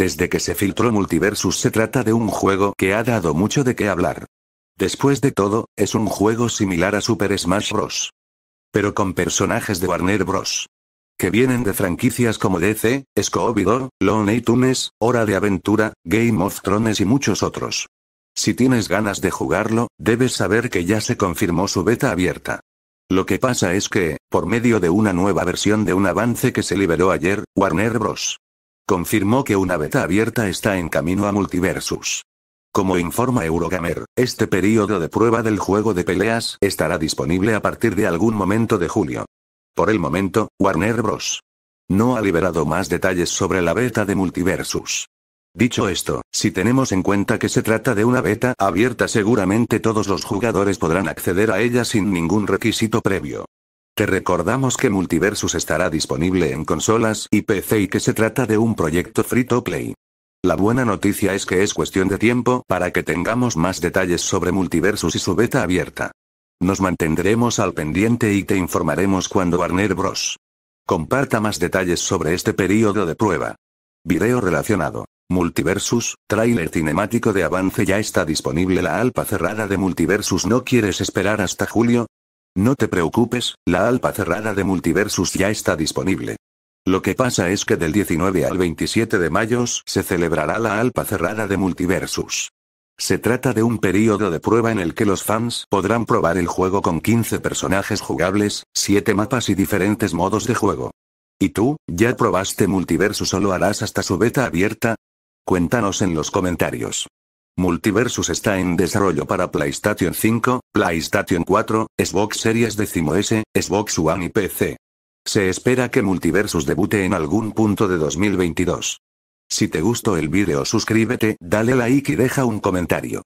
Desde que se filtró Multiversus se trata de un juego que ha dado mucho de qué hablar. Después de todo, es un juego similar a Super Smash Bros. Pero con personajes de Warner Bros. Que vienen de franquicias como DC, Scooby-Doo, Looney Tunes, Hora de Aventura, Game of Thrones y muchos otros. Si tienes ganas de jugarlo, debes saber que ya se confirmó su beta abierta. Lo que pasa es que, por medio de una nueva versión de un avance que se liberó ayer, Warner Bros confirmó que una beta abierta está en camino a Multiversus. Como informa Eurogamer, este periodo de prueba del juego de peleas estará disponible a partir de algún momento de julio. Por el momento, Warner Bros. no ha liberado más detalles sobre la beta de Multiversus. Dicho esto, si tenemos en cuenta que se trata de una beta abierta seguramente todos los jugadores podrán acceder a ella sin ningún requisito previo. Te recordamos que Multiversus estará disponible en consolas y PC y que se trata de un proyecto free to play. La buena noticia es que es cuestión de tiempo para que tengamos más detalles sobre Multiversus y su beta abierta. Nos mantendremos al pendiente y te informaremos cuando Warner Bros. comparta más detalles sobre este periodo de prueba. Video relacionado. Multiversus, tráiler cinemático de avance ya está disponible la alpa cerrada de Multiversus. ¿No quieres esperar hasta julio? No te preocupes, la alpa cerrada de Multiversus ya está disponible. Lo que pasa es que del 19 al 27 de mayo se celebrará la alpa cerrada de Multiversus. Se trata de un periodo de prueba en el que los fans podrán probar el juego con 15 personajes jugables, 7 mapas y diferentes modos de juego. ¿Y tú, ya probaste Multiversus o lo harás hasta su beta abierta? Cuéntanos en los comentarios. Multiversus está en desarrollo para PlayStation 5, PlayStation 4, Xbox Series XS, Xbox One y PC. Se espera que Multiversus debute en algún punto de 2022. Si te gustó el vídeo suscríbete, dale like y deja un comentario.